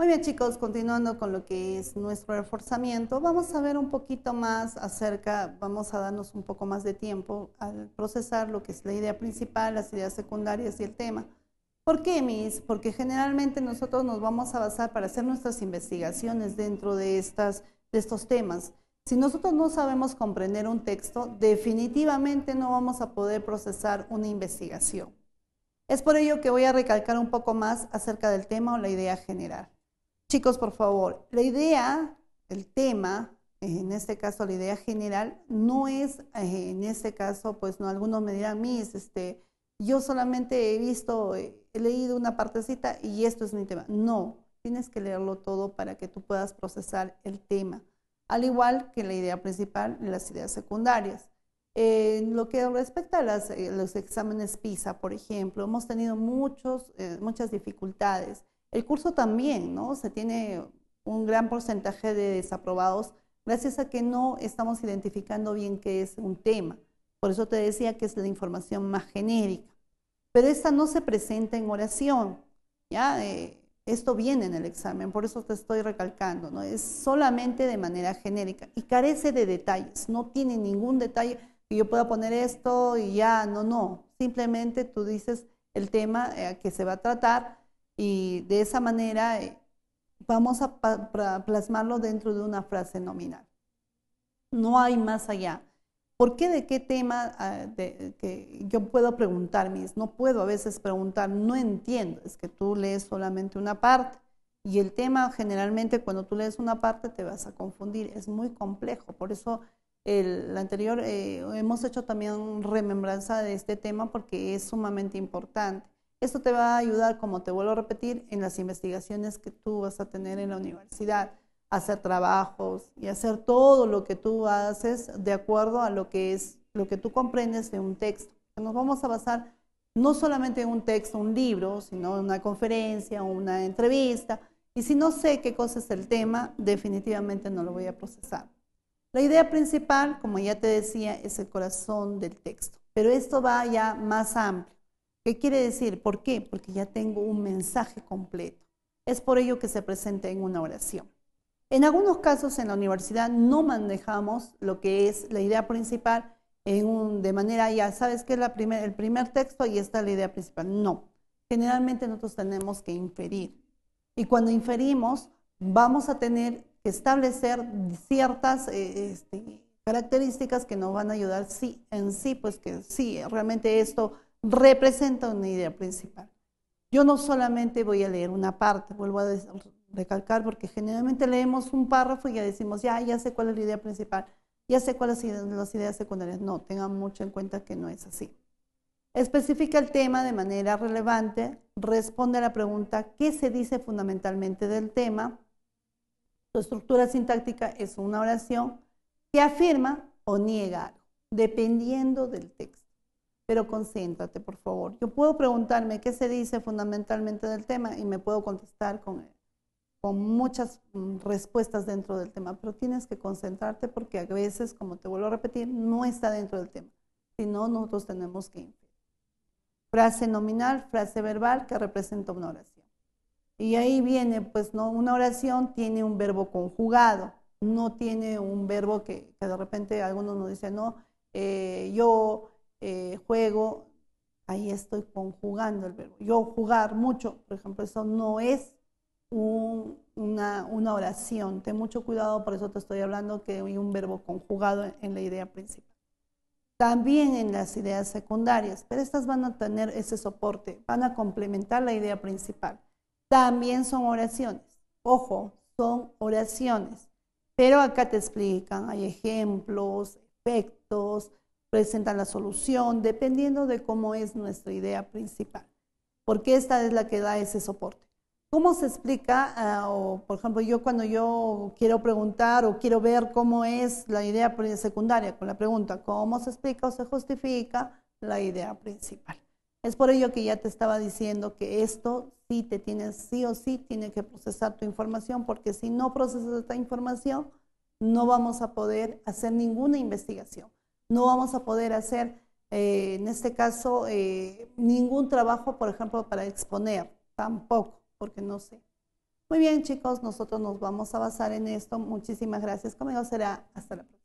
Muy bien chicos, continuando con lo que es nuestro reforzamiento, vamos a ver un poquito más acerca, vamos a darnos un poco más de tiempo al procesar lo que es la idea principal, las ideas secundarias y el tema. ¿Por qué, mis? Porque generalmente nosotros nos vamos a basar para hacer nuestras investigaciones dentro de, de estos temas. Si nosotros no sabemos comprender un texto, definitivamente no vamos a poder procesar una investigación. Es por ello que voy a recalcar un poco más acerca del tema o la idea general. Chicos, por favor, la idea, el tema, en este caso la idea general, no es, eh, en este caso, pues no, algunos me dirán, mis, este, yo solamente he visto, eh, he leído una partecita y esto es mi tema. No, tienes que leerlo todo para que tú puedas procesar el tema, al igual que la idea principal, y las ideas secundarias. En lo que respecta a eh, los exámenes PISA, por ejemplo, hemos tenido muchos, muchas dificultades. El curso también, ¿no? Se tiene un gran porcentaje de desaprobados gracias a que no estamos identificando bien qué es un tema. Por eso te decía que es la información más genérica. Pero esta no se presenta en oración, ¿ya? Eh, esto viene en el examen, por eso te estoy recalcando, ¿no? Es solamente de manera genérica y carece de detalles, no tiene ningún detalle que yo pueda poner esto y ya, no, no. Simplemente tú dices el tema eh, que se va a tratar y de esa manera eh, vamos a plasmarlo dentro de una frase nominal. No hay más allá. ¿Por qué de qué tema ah, que yo puedo preguntarme, No puedo a veces preguntar, no entiendo. Es que tú lees solamente una parte y el tema generalmente cuando tú lees una parte te vas a confundir. Es muy complejo. Por eso el, anterior eh, hemos hecho también remembranza de este tema porque es sumamente importante. Esto te va a ayudar, como te vuelvo a repetir, en las investigaciones que tú vas a tener en la universidad, hacer trabajos y hacer todo lo que tú haces de acuerdo a lo que es lo que tú comprendes de un texto. Nos vamos a basar no solamente en un texto, un libro, sino en una conferencia, una entrevista. Y si no sé qué cosa es el tema, definitivamente no lo voy a procesar. La idea principal, como ya te decía, es el corazón del texto, pero esto va ya más amplio. ¿Qué quiere decir? ¿Por qué? Porque ya tengo un mensaje completo. Es por ello que se presenta en una oración. En algunos casos en la universidad no manejamos lo que es la idea principal en de manera ya, ¿sabes qué es la primer, el primer texto y esta es la idea principal? No. Generalmente nosotros tenemos que inferir. Y cuando inferimos, vamos a tener que establecer ciertas eh, este, características que nos van a ayudar sí, en sí, pues que sí, realmente esto representa una idea principal. Yo no solamente voy a leer una parte, vuelvo a recalcar, porque generalmente leemos un párrafo y ya decimos, ya, ya sé cuál es la idea principal, ya sé cuáles son las ideas secundarias. No, tengan mucho en cuenta que no es así. Especifica el tema de manera relevante, responde a la pregunta qué se dice fundamentalmente del tema. Su estructura sintáctica es una oración que afirma o niega algo, dependiendo del texto pero concéntrate, por favor. Yo puedo preguntarme qué se dice fundamentalmente del tema y me puedo contestar con, con muchas mm, respuestas dentro del tema, pero tienes que concentrarte porque a veces, como te vuelvo a repetir, no está dentro del tema. Si no, nosotros tenemos que Frase nominal, frase verbal que representa una oración. Y ahí viene, pues, no, una oración tiene un verbo conjugado, no tiene un verbo que, de repente algunos nos dice no, eh, yo eh, juego, ahí estoy conjugando el verbo. Yo jugar mucho, por ejemplo, eso no es una, una, oración. Ten mucho cuidado, por eso te estoy hablando que hay un verbo conjugado en la idea principal. También en las ideas secundarias, pero estas van a tener ese soporte, van a complementar la idea principal. También son oraciones. Ojo, son oraciones. Pero acá te explican, hay ejemplos, efectos, presenta la solución, dependiendo de cómo es nuestra idea principal, porque esta es la que da ese soporte. ¿Cómo se explica? Ah, por ejemplo, yo cuando yo quiero preguntar o quiero ver cómo es la idea secundaria con la pregunta, ¿cómo se explica o se justifica la idea principal? Es por ello que ya te estaba diciendo que esto sí te tienes, sí o sí tiene que procesar tu información, porque si no procesas esta información, no vamos a poder hacer ninguna investigación no vamos a poder hacer, eh, en este caso, eh, ningún trabajo, por ejemplo, para exponer, tampoco, porque no sé. Muy bien, chicos, nosotros nos vamos a basar en esto. Muchísimas gracias. Conmigo será hasta la próxima.